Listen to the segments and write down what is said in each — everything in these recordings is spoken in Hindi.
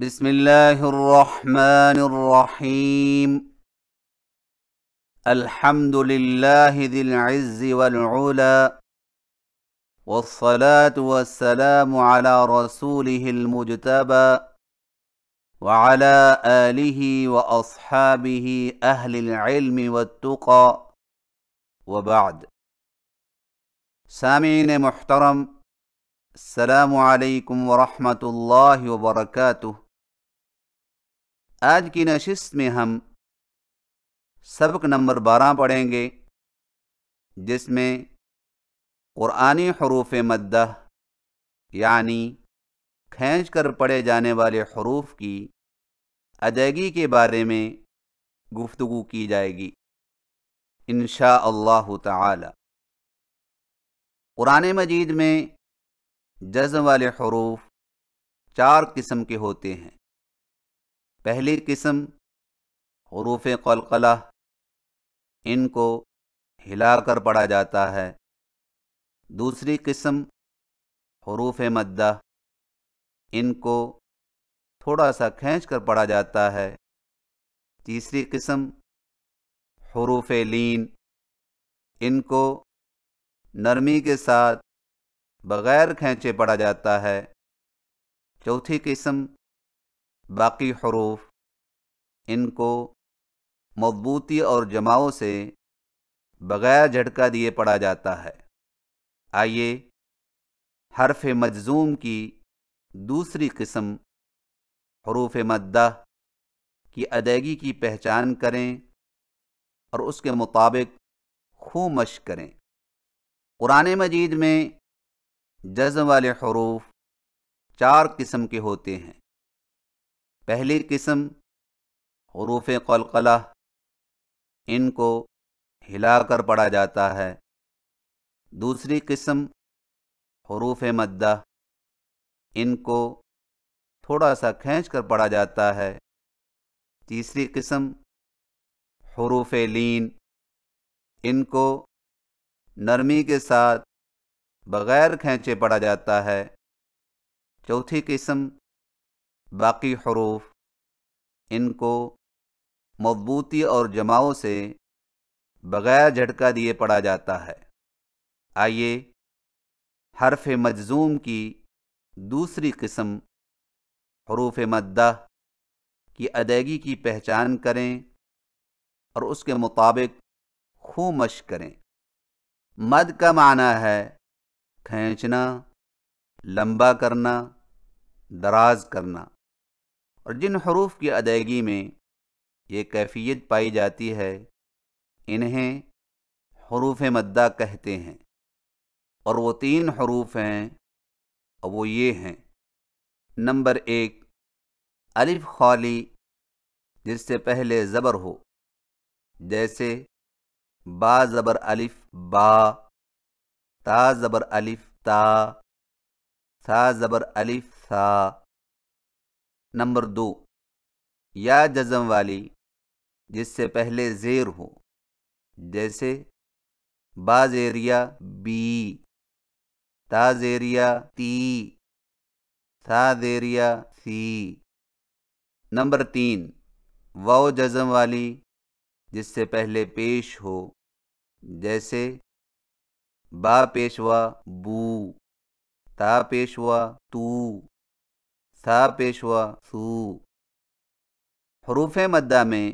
بسم الله الرحمن الرحيم الحمد لله ذي العز والعلا والصلاة والسلام على رسوله المجتبى وعلى آله وأصحابه أهل العلم والتقى وبعد سامعين محترم السلام عليكم ورحمة الله وبركاته आज की नशिस्त में हम सबक नंबर बारह पढ़ेंगे जिसमें क़ुरानी हरूफ मद्दह यानी खींच कर पढ़े जाने वाले हरूफ की अदायगी के बारे में गुफ्तु की जाएगी इन अल्लाह क़ुरान मजीद में जज्म वाले हरूफ चार किस्म के होते हैं पहली किस्म हरूफ कलकला इनको हिलाकर पढ़ा जाता है दूसरी किस्म हरूफ मद्दा इनको थोड़ा सा खींच कर पढ़ा जाता है तीसरी किस्म हरूफ लीन इनको नरमी के साथ बग़ैर खींचे पढ़ा जाता है चौथी किस्म बाकी हरूफ इनको मजबूती और जमाओं से बग़ैर झटका दिए पढ़ा जाता है आइए हरफ मजजूम की दूसरी किस्म हरूफ मद्दा की अदायगी की पहचान करें और उसके मुताबिक खूब मश करें कुरान मजीद में जज्म वाले हरूफ चार किस्म के होते हैं पहली किस्म हरूफ कलकला इनको हिलाकर पढ़ा जाता है दूसरी किस्म हरूफ मद्दा इनको थोड़ा सा खींच कर पढ़ा जाता है तीसरी किस्म हरूफ लीन इनको नरमी के साथ बग़ैर खींचे पढ़ा जाता है चौथी किस्म बाकी हरूफ इनको मजबूती और जमाओं से बग़ैर झटका दिए पढ़ा जाता है आइए हरफ मजजूम की दूसरी किस्म हरूफ मद्दा की अदायगी की पहचान करें और उसके मुताबिक खूब मश करें मद का माना है खींचना लंबा करना दराज करना और जिन हरूफ की अदायगी में ये कैफियत पाई जाती है इन्हें हरूफ मद्दा कहते हैं और वो तीन हरूफ हैं और वो ये हैं नंबर एक अलिफ खाली जिससे पहले ज़बर हो जैसे बा ज़बर अलिफ बा ता ज़बर अलिफ ता सा ज़बर अलिफ सा नंबर दो या जज़म वाली जिससे पहले ज़ेर हो जैसे बाजेरिया बी ताजेरिया ती साजेरिया सी नंबर तीन वाओ जज़म वाली जिससे पहले पेश हो जैसे बा पेशवा बू ता पेशवा तू सा पेशवा सू हरूफ मद्दा में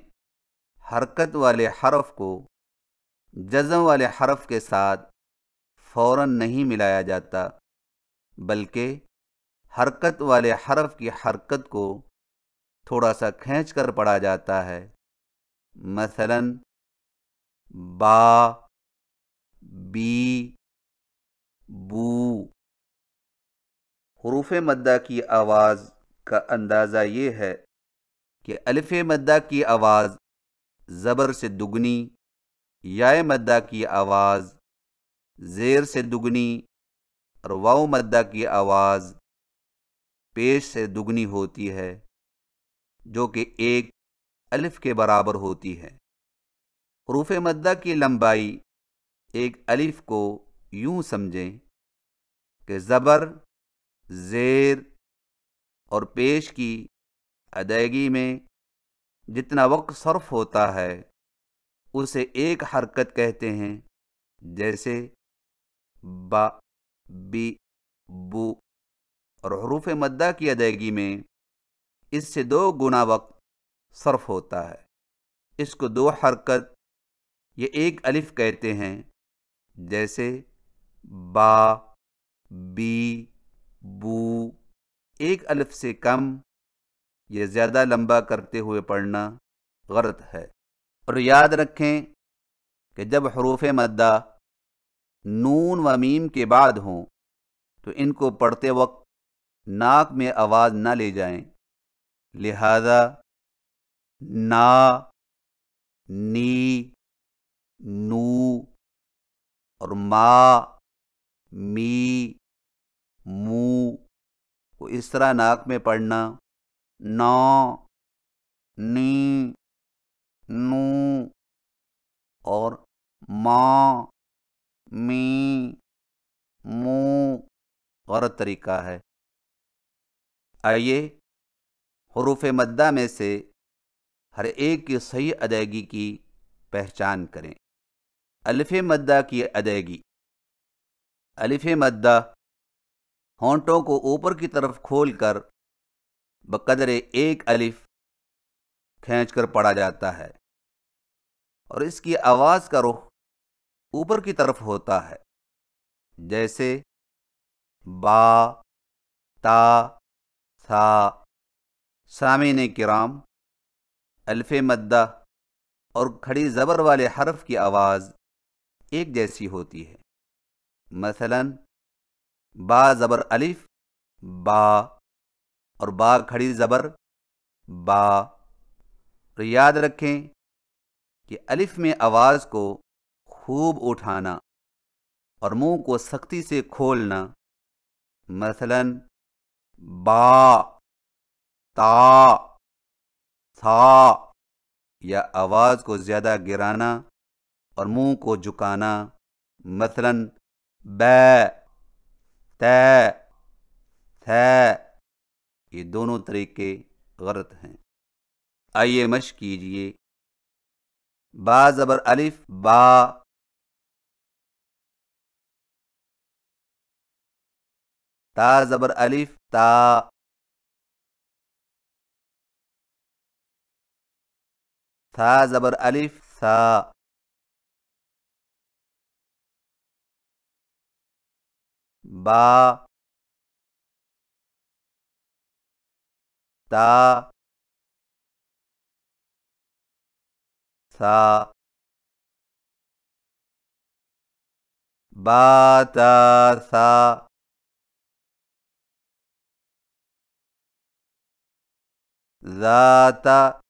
हरकत वाले हरफ को जज़म वाले हरफ के साथ फ़ौर नहीं मिलाया जाता बल्कि हरकत वाले हरफ की हरकत को थोड़ा सा खींच कर पड़ा जाता है मसलन बा बी बू हरूफ मद्दा की आवाज़ का अंदाज़ा ये है कि अल्फ़ मद्दा की आवाज़ ज़बर से दुगनी याय मद्दा की आवाज़ ज़ेर से दुगनी और वाऊ मद्दा की आवाज़ पेश से दुगनी होती है जो कि एक अल्फ़ के बराबर होती है हरूफ मद्दा की लंबाई एक अलिफ को यूं समझें कि ज़बर जेर और पेश की अदायगी में जितना वक्त सर्फ होता है उसे एक हरकत कहते हैं जैसे बा बी बु और हरूफ मद्दा की अदायगी में इससे दो गुना वक्त सर्फ होता है इसको दो हरकत ये एक अलिफ कहते हैं जैसे बा बी बू एक अल्फ से कम ये ज़्यादा लंबा करते हुए पढ़ना गलत है और याद रखें कि जब हरूफ मद्दा नून व मीम के बाद हों तो इनको पढ़ते वक्त नाक में आवाज़ ना ले जाएं लिहाजा ना नी नू और मा मी मू को इस तरह नाक में पढ़ना नौ नी नू और माँ मी मू गलत तरीका है आइए हरूफ मद्दा में से हर एक की सही अदायगी की पहचान करें अलिफ मद्दा की अदायगी अलिफ मद्दा होंठों को ऊपर की तरफ खोलकर बकदरे एक अलिफ खींचकर पढ़ा जाता है और इसकी आवाज़ का रुख ऊपर की तरफ होता है जैसे बा ता सा सामिन किराम अल्फ़ मद्दा और खड़ी ज़बर वाले हरफ की आवाज़ एक जैसी होती है मसलन बा ज़बर अलिफ बा और बा खड़ी ज़बर बा और याद रखें कि अलिफ में आवाज़ को खूब उठाना और मुंह को सख्ती से खोलना मसलन बा ता था या आवाज़ को ज़्यादा गिराना और मुंह को झुकाना मसलन बै तय थै ये दोनों तरीके गलत हैं आइए मश कीजिए बा जबर अलिफ बा ता जबर अलिफ ता था जबर अलिफ सा با تا سا با تا سا زا تا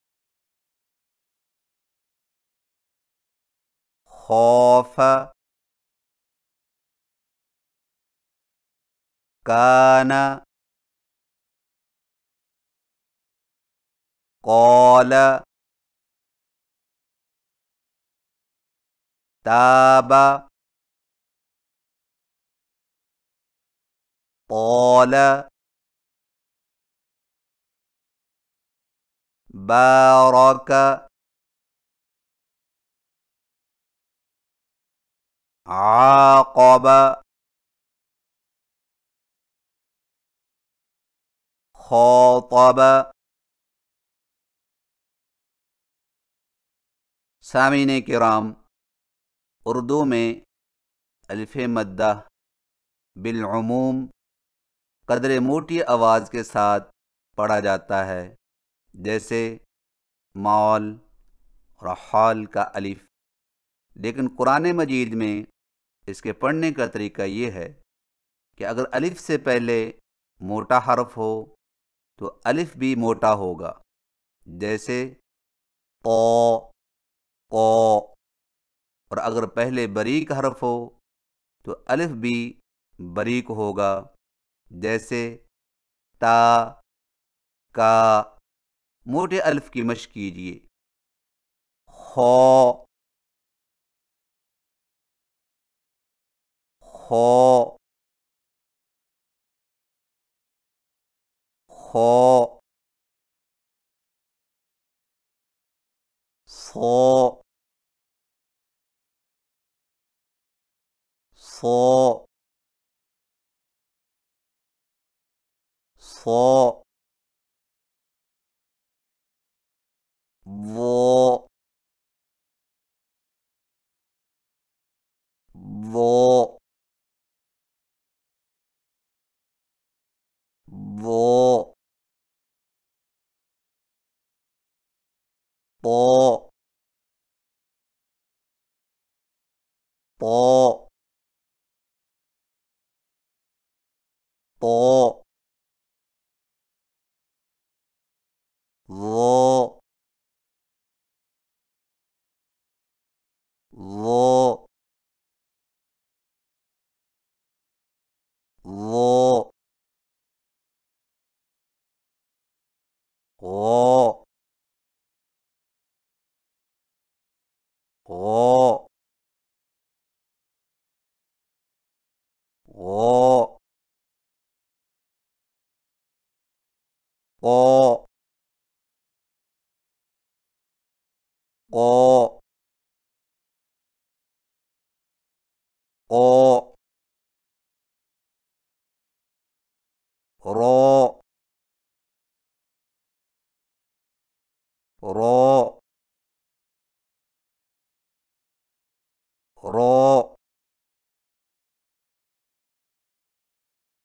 خوف كان قال تاب طال بارك عاقب خاطب सामीन कराम उर्दू में अलिफ मद्दा बिलूम कदर मोटी आवाज़ के साथ पढ़ा जाता है जैसे मौल और हाल का अलिफ लेकिन कुरान मजीद में इसके पढ़ने का तरीका ये है कि अगर अलिफ से पहले मोटा हरफ हो तो अलिफ भी मोटा होगा जैसे ओ ओ और अगर पहले बरीक हरफ हो तो अलिफ भी बरीक होगा जैसे ता का मोटे अल्फ की मश कीजिए हो हो こそそそぼぼぼぼぼぼうううおお ق ق ق おおおろろ رو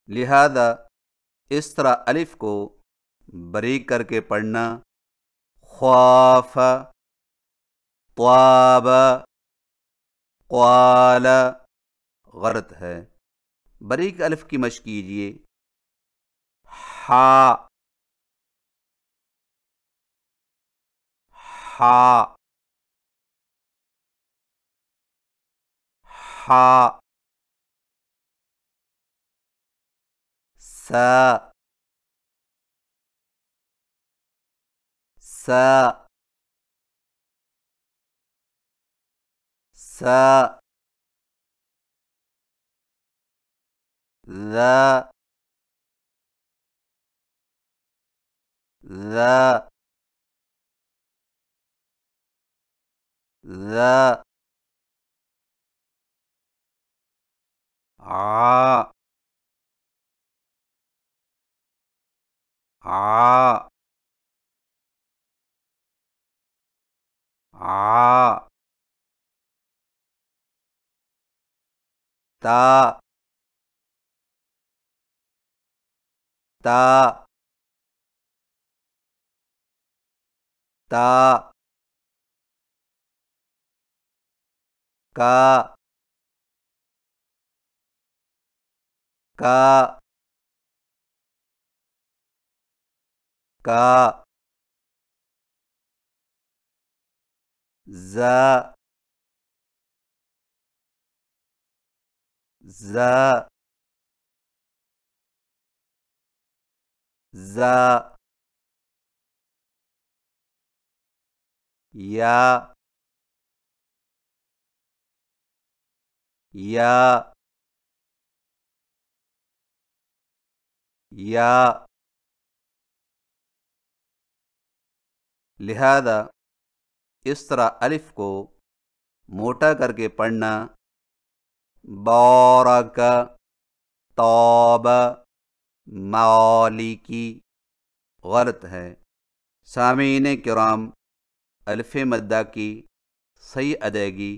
لهذا استرا ألف کو बरीक करके पढ़ना ख्वाफ ख्वाब क्वाल गलत है बरीक अल्फ की मश कीजिए हा हा हा सा ささらららあああだだだががが ذا ذا ذا يا يا يا لهذا इस तरह अलिफ को मोटा करके पढ़ना बारक तौब मालिकी गलत है सामीन कराम अल्फ़ मद्दा की सही अदायगी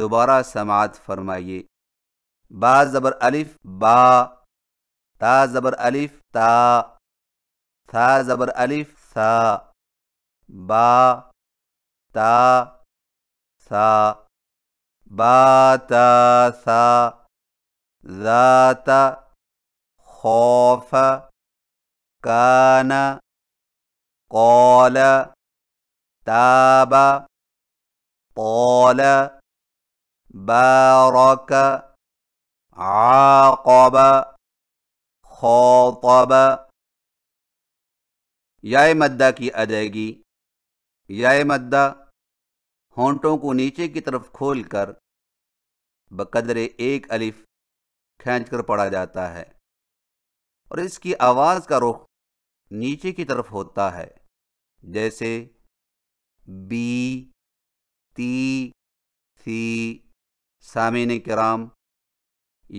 दोबारा समात फरमाइए बा ज़बर अलिफ बा ता ज़बर अलिफ ता था ज़बर अलिफ सा बा ता सा बातासा ذات خوف كان قال تاب طال بارك عاقب خاطب यह मद्दा की अदायगी या मद्दा होंठों को नीचे की तरफ खोलकर बकदरे एक अलिफ खींचकर पढ़ा जाता है और इसकी आवाज़ का रुख नीचे की तरफ होता है जैसे बी ती थी सामिन कराम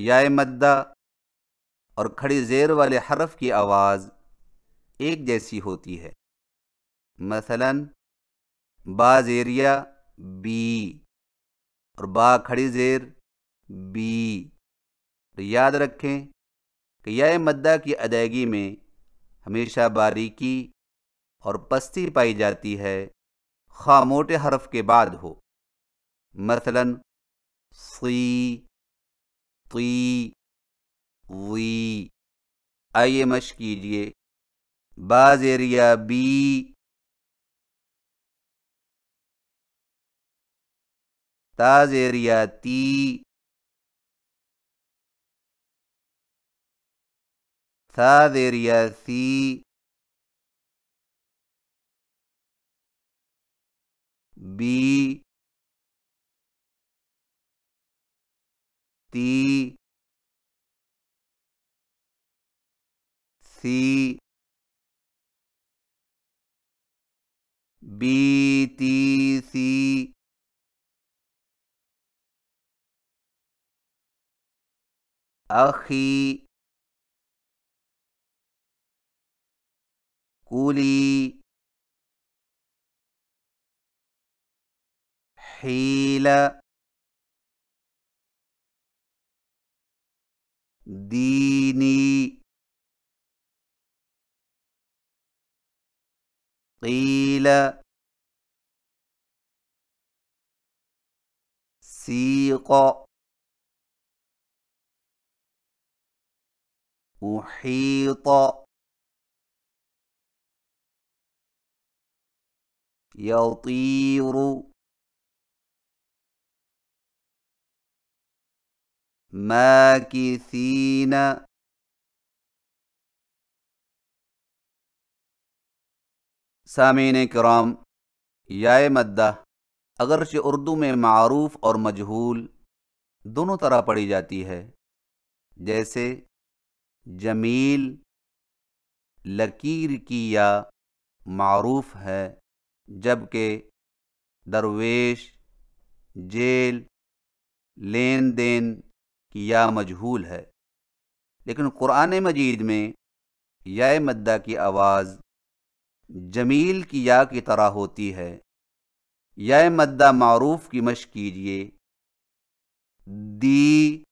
या मद्दा और खड़ी जेर वाले हरफ की आवाज़ एक जैसी होती है मसलन बाज एरिया बी और बा खड़ी जेर बी तो याद रखें कि यह मद्दा की अदायगी में हमेशा बारीकी और पस्ती पाई जाती है खा मोटे हरफ के बाद हो मसलन सी ती वी आइए मश कीजिए बाज एरिया बी Estás area ti. Thad أخي كلي حيلة ديني قيل سيق أحيط يطير ماكثين सामीन कराम याय मद्दा अगरचे उर्दू में मरूफ और मजहूल दोनों तरह पढ़ी जाती है जैसे जमील लकीर की या मरूफ है जबकि दरवेश जेल लेन देन की या मजहूल है लेकिन कुरान मजीद में या मद्दा की आवाज़ जमील की या की तरह होती है या मद्दा मरूफ की मश कीजिए दी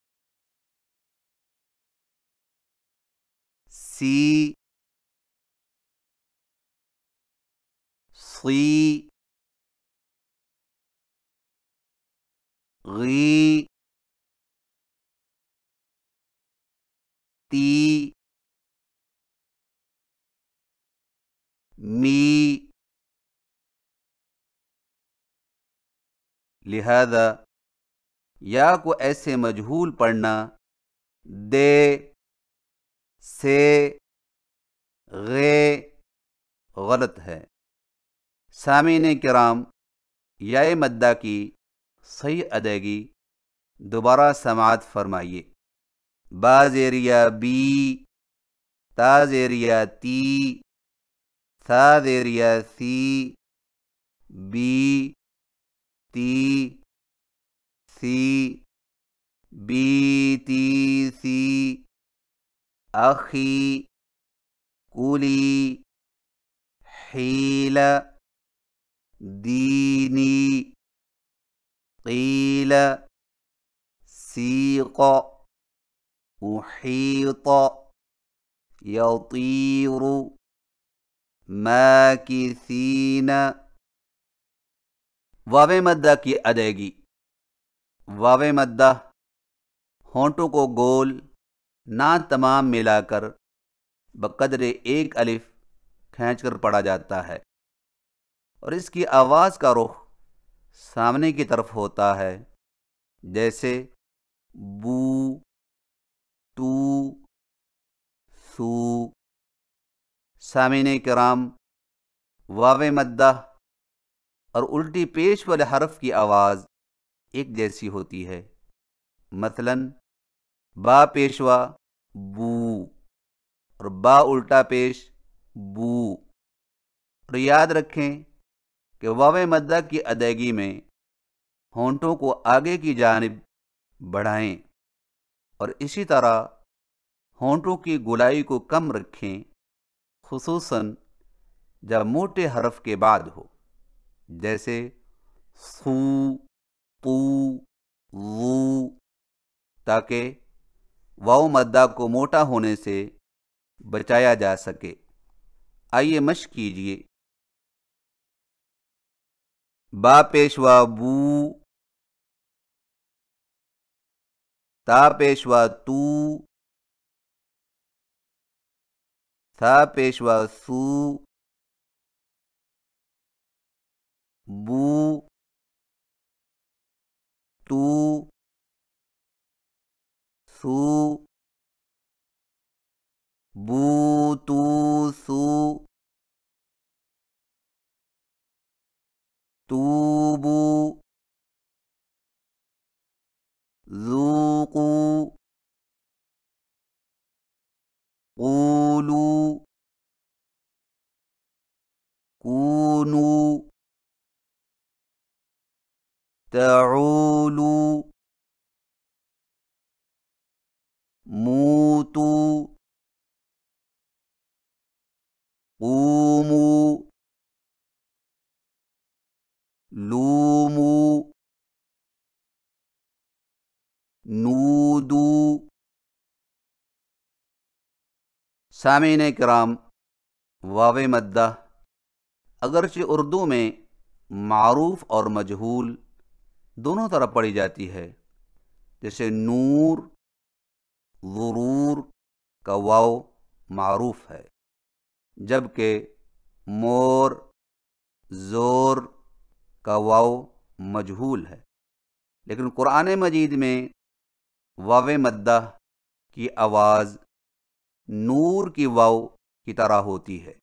see, slee, ri, ti, mi. लिहाजा या को ऐसे मजहूल पढ़ना दे से गे गलत है सामीन कराम याय मद्दा की सही अदायगी दोबारा समात फरमाइए बाजेरिया बी ताजेरिया ती साजेरिया सी बी ती सी बी ती सी أخي قولي حيل ديني قيل سيق محيط يطير ماكثين واوے مدة کی ادائیگی واوے مدة ہونٹوں کو گول ना तमाम मिलाकर बकदर एक अलिफ खींचकर पढ़ा जाता है और इसकी आवाज़ का रुख सामने की तरफ होता है जैसे बू तू सू सामिन कराम वाव मद्दा और उल्टी पेश वाले हरफ की आवाज़ एक जैसी होती है मसलन बा पेशवा बू और बा उल्टा पेश बू और याद रखें कि वाव मद्दा की अदायगी में होंठों को आगे की जानब बढ़ाएं और इसी तरह होंठों की गुलाई को कम रखें खसूस जब मोटे हरफ के बाद हो जैसे सू तू वू ताकि वाव मद्दा को मोटा होने से बचाया जा सके आइए मश कीजिए बा पेशवा बू ता पेशवा तू सा पेशवा सू बू तू ثو بوتوث توبوا ذوقوا قولوا كونوا تعولوا मूतु ऊमु लूमु नूदू सामीन कराम वावे मद्दा अगरचे उर्दू में मारूफ और मजहूल दोनों तरफ पढ़ी जाती है जैसे नूर ज़रूर का वाव है जबकि मोर ज़ोर का वाव मजहूल है लेकिन कुरान मजीद में वाव मद्दा की आवाज़ नूर की वाव की तरह होती है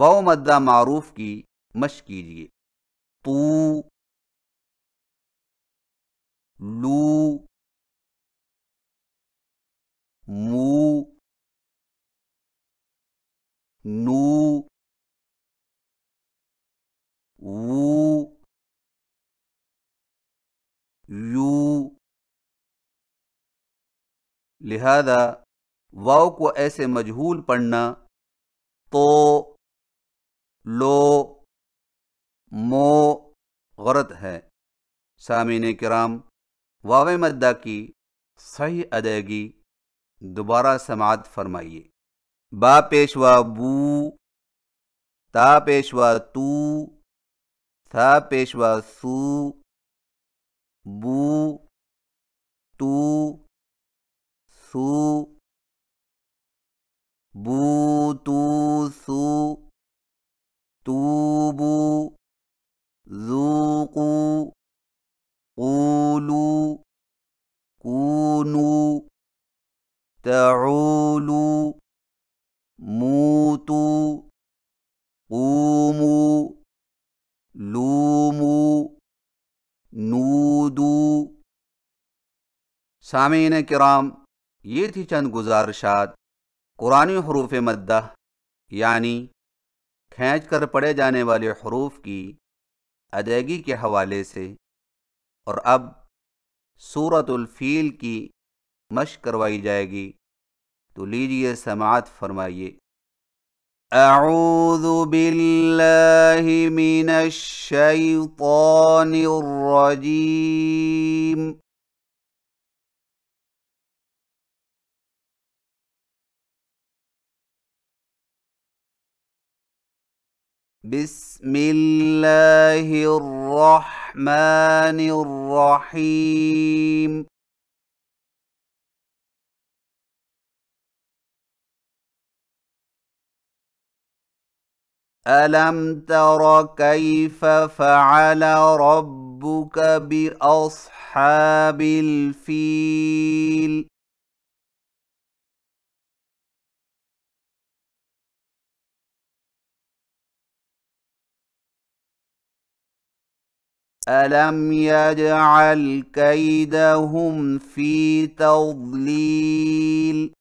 वाव मद्दा मारूफ़ की मश कीजिए तू लू mu nu wu yu लिहाजा वाव को ऐसे मजहूल पढ़ना तो लो मो गलत है सामिन कराम वाव मद्दा की सही अदायगी दोबारा समात फरमाइए बा पेशवा बू ता पेशवा तू था पेशवा सू बू तू सू बू तू सू तू बू تعولوا موتوا قوموا लूमू नूदू सामीन कराम ये थी चंद गुजारशात कुरानी हरूफ मद्दा यानी खींच कर पढ़े जाने वाले हरूफ की अदायगी के हवाले से और अब सूरतुल्फ़ील की کروائی جائے گی تو لیجئے سماعت فرمائیے أعوذ بالله من الشيطان الرجيم بسم الله الرحمن الرحيم الم تر كيف فعل ربك باصحاب الفيل الم يجعل كيدهم في تضليل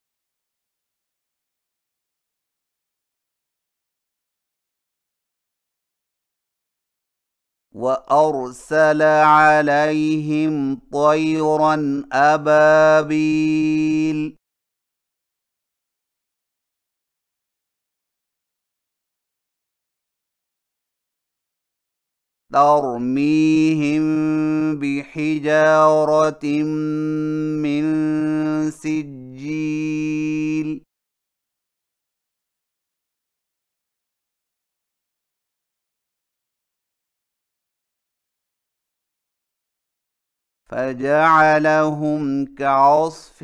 وارسل عليهم طيرا ابابيل ترميهم بحجاره من سجيل فجعلهم كعصف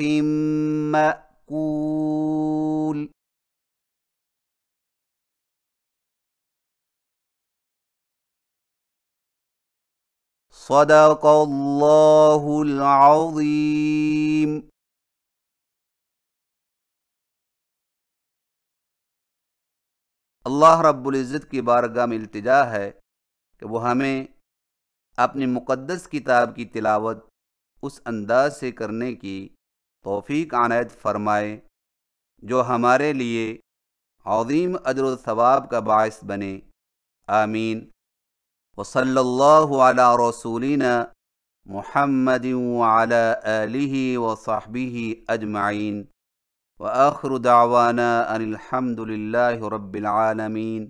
مأكول صدق الله العظيم الله رب العزت کی بارگاہ میں التجا ہے کہ وہ ہمیں अपनी मुक़दस किताब की तिलावत उस अंदाज से करने की तोफ़ी आनायत फरमाए जो हमारे लिए अजीम अजर का बायस बने आमीन वसल्ला रसूलिन महमद वसाहबी अजमाइन व لله رب रबालमीन